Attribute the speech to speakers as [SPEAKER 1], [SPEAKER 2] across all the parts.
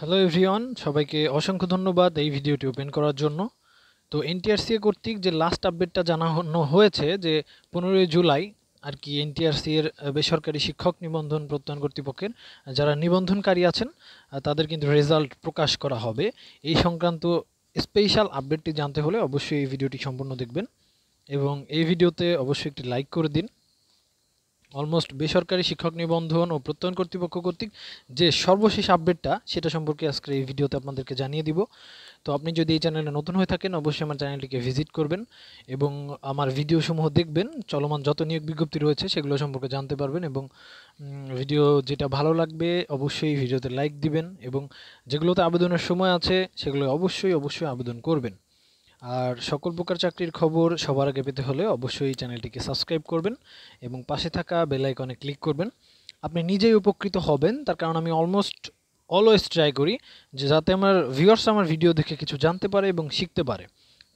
[SPEAKER 1] hello everyone সবাইকে অসংখ্য ধন্যবাদ এই ভিডিওটি ওপেন করার জন্য তো এনটিআরসিএ কর্তৃক যে লাস্ট আপডেটটা জানানো হয়েছে যে পনেরোই জুলাই আর কি এনটিআরসি এর বেসরকারি শিক্ষক নিবন্ধন প্রত্যয়ন কর্তৃপক্ষের যারা নিবন্ধনকারী আছেন তাদের কিন্তু রেজাল্ট প্রকাশ করা হবে এই সংক্রান্ত স্পেশাল আপডেটটি জানতে হলে অবশ্যই এই ভিডিওটি সম্পূর্ণ দেখবেন এবং এই ভিডিওতে অবশ্যই একটি লাইক করে দিন অলমোস্ট বেসরকারি শিক্ষক নিবন্ধন ও প্রত্যয়ন কর্তৃপক্ষ কর্তৃক যে সর্বশেষ আপডেটটা সেটা সম্পর্কে আজকে এই ভিডিওতে আপনাদেরকে জানিয়ে দিব তো আপনি যদি এই চ্যানেলে নতুন হয়ে থাকেন অবশ্যই আমার চ্যানেলটিকে ভিজিট করবেন এবং আমার ভিডিওসমূহ দেখবেন চলমান যত নিয়োগ বিজ্ঞপ্তি রয়েছে সেগুলো সম্পর্কে জানতে পারবেন এবং ভিডিও যেটা ভালো লাগবে অবশ্যই ভিডিওতে লাইক দিবেন এবং যেগুলোতে আবেদনের সময় আছে সেগুলো অবশ্যই অবশ্যই আবেদন করবেন আর সকল প্রকার চাকরির খবর সবার আগে পেতে হলে অবশ্যই চ্যানেলটিকে সাবস্ক্রাইব করবেন এবং পাশে থাকা বেল আইকনে ক্লিক করবেন আপনি নিজেই উপকৃত হবেন তার কারণ আমি অলমোস্ট অলওয়েজ ট্রাই করি যে যাতে আমার ভিউয়ার্স আমার ভিডিও দেখে কিছু জানতে পারে এবং শিখতে পারে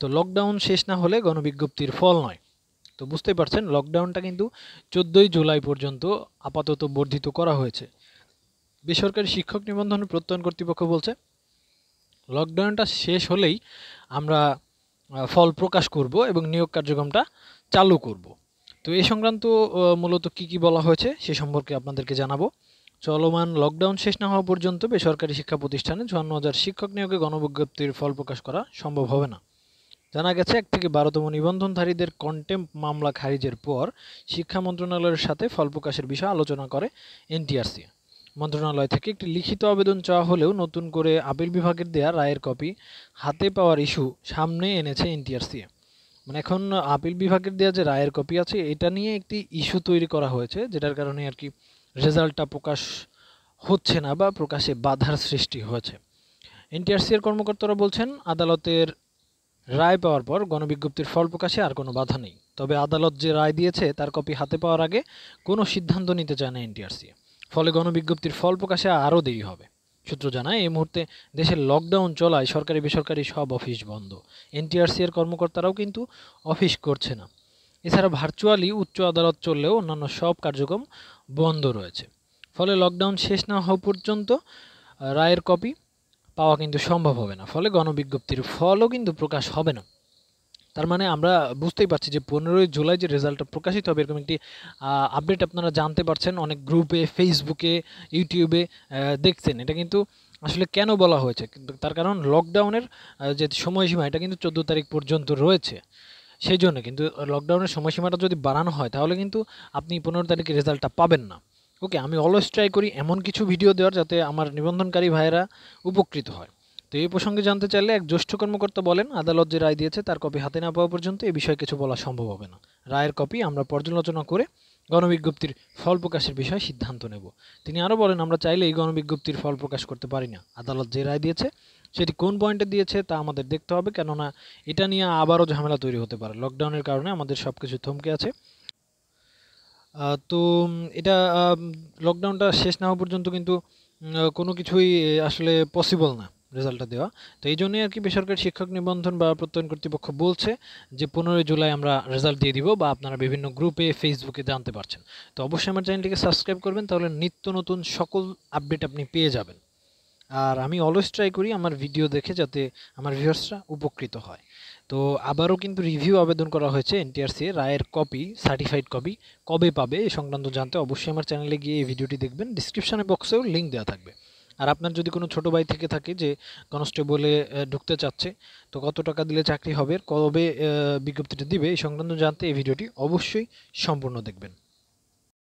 [SPEAKER 1] তো লকডাউন শেষ না হলে গণবিজ্ঞপ্তির ফল নয় তো বুঝতেই পারছেন লকডাউনটা কিন্তু চোদ্দোই জুলাই পর্যন্ত আপাতত বর্ধিত করা হয়েছে বেসরকারি শিক্ষক নিবন্ধন প্রত্যয়ন কর্তৃপক্ষ বলছে লকডাউনটা শেষ হলেই আমরা ফল প্রকাশ করব এবং নিয়োগ কার্যক্রমটা চালু করব তো এ সংক্রান্ত মূলত কি কি বলা হয়েছে সে সম্পর্কে আপনাদেরকে জানাবো চলমান লকডাউন শেষ না হওয়া পর্যন্ত বেসরকারি শিক্ষা প্রতিষ্ঠানে চুয়ান্ন হাজার শিক্ষক নিয়োগে গণবিজ্ঞপ্তির ফল প্রকাশ করা সম্ভব হবে না জানা গেছে এক থেকে বারোতম নিবন্ধনধারীদের কন্টেম্প মামলা খারিজের পর শিক্ষা মন্ত্রণালয়ের সাথে ফল প্রকাশের বিষয়ে আলোচনা করে এনটিআরসি মন্ত্রণালয় থেকে একটি লিখিত আবেদন চাওয়া হলেও নতুন করে আপিল বিভাগের দেয়া রায়ের কপি হাতে পাওয়ার ইস্যু সামনে এনেছে এনটিআরসি মানে এখন আপিল বিভাগের দেয়া যে রায়ের কপি আছে এটা নিয়ে একটি ইস্যু তৈরি করা হয়েছে যেটার কারণে আর কি রেজাল্টটা প্রকাশ হচ্ছে না বা প্রকাশে বাধার সৃষ্টি হয়েছে এনটিআরসির কর্মকর্তারা বলছেন আদালতের রায় পাওয়ার পর গণবিজ্ঞপ্তির ফল প্রকাশে আর কোনো বাধা নেই তবে আদালত যে রায় দিয়েছে তার কপি হাতে পাওয়ার আগে কোনো সিদ্ধান্ত নিতে চায় না এনটিআরসি ফলে গণবিজ্ঞপ্তির ফল প্রকাশে আরও দেরি হবে সূত্র জানায় এই মুহূর্তে দেশের লকডাউন চলায় সরকারি বেসরকারি সব অফিস বন্ধ এনটিআরসি এর কর্মকর্তারাও কিন্তু অফিস করছে না এছাড়া ভার্চুয়ালি উচ্চ আদালত চললেও অন্যান্য সব কার্যক্রম বন্ধ রয়েছে ফলে লকডাউন শেষ না হওয়া পর্যন্ত রায়ের কপি পাওয়া কিন্তু সম্ভব হবে না ফলে গণবিজ্ঞপ্তির ফলও কিন্তু প্রকাশ হবে না তার মানে আমরা বুঝতেই পারছি যে পনেরোই জুলাই যে রেজাল্টটা প্রকাশিত হবে এরকম একটি আপডেট আপনারা জানতে পারছেন অনেক গ্রুপে ফেসবুকে ইউটিউবে দেখছেন এটা কিন্তু আসলে কেন বলা হয়েছে তার কারণ লকডাউনের যে সময়সীমা এটা কিন্তু চোদ্দো তারিখ পর্যন্ত রয়েছে সেই জন্য কিন্তু লকডাউনের সময়সীমাটা যদি বাড়ানো হয় তাহলে কিন্তু আপনি পনেরো তারিখে রেজাল্টটা পাবেন না ওকে আমি অলওয়েজ ট্রাই করি এমন কিছু ভিডিও দেওয়ার যাতে আমার নিবন্ধনকারী ভাইয়েরা উপকৃত হয় তো এই প্রসঙ্গে জানতে চাইলে এক জ্যেষ্ঠ কর্মকর্তা বলেন আদালত যে রায় দিয়েছে তার কপি হাতে না পাওয়া পর্যন্ত এ বিষয়ে কিছু বলা সম্ভব হবে না রায়ের কপি আমরা পর্যালোচনা করে গণবিজ্ঞপ্তির ফল প্রকাশের বিষয়ে সিদ্ধান্ত নেব তিনি আরও বলেন আমরা চাইলে এই গণবিজ্ঞপ্তির ফল প্রকাশ করতে পারি না আদালত যে রায় দিয়েছে সেটি কোন পয়েন্টে দিয়েছে তা আমাদের দেখতে হবে কেননা এটা নিয়ে আবারও ঝামেলা তৈরি হতে পারে লকডাউনের কারণে আমাদের সব কিছু থমকে আছে তো এটা লকডাউনটা শেষ না হওয়া পর্যন্ত কিন্তু কোনো কিছুই আসলে পসিবল না রেজাল্টটা দেওয়া তো এই জন্যই আর কি বেসরকারি শিক্ষক নিবন্ধন বা প্রত্যয়ন কর্তৃপক্ষ বলছে যে পনেরোই জুলাই আমরা রেজাল্ট দিয়ে দিব বা আপনারা বিভিন্ন গ্রুপে ফেসবুকে জানতে পারছেন তো অবশ্যই আমার চ্যানেলটিকে সাবস্ক্রাইব করবেন তাহলে নিত্য নতুন সকল আপডেট আপনি পেয়ে যাবেন আর আমি অলওয়েজ ট্রাই করি আমার ভিডিও দেখে যাতে আমার ভিউয়ার্সরা উপকৃত হয় তো আবারও কিন্তু রিভিউ আবেদন করা হয়েছে এনটিআরসি রায়ের কপি সার্টিফাইড কপি কবে পাবে এ সংক্রান্ত জানতে অবশ্যই আমার চ্যানেলে গিয়ে এই ভিডিওটি দেখবেন ডিসক্রিপশানে বক্সেও লিঙ্ক দেওয়া থাকবে আর আপনার যদি কোনো ছোট ভাই থেকে থাকে যে কনস্টেবলে ঢুকতে চাচ্ছে তো কত টাকা দিলে চাকরি হবে কবে বিজ্ঞপ্তিটা দিবে এই সংক্রান্ত জানতে এই ভিডিওটি অবশ্যই সম্পূর্ণ দেখবেন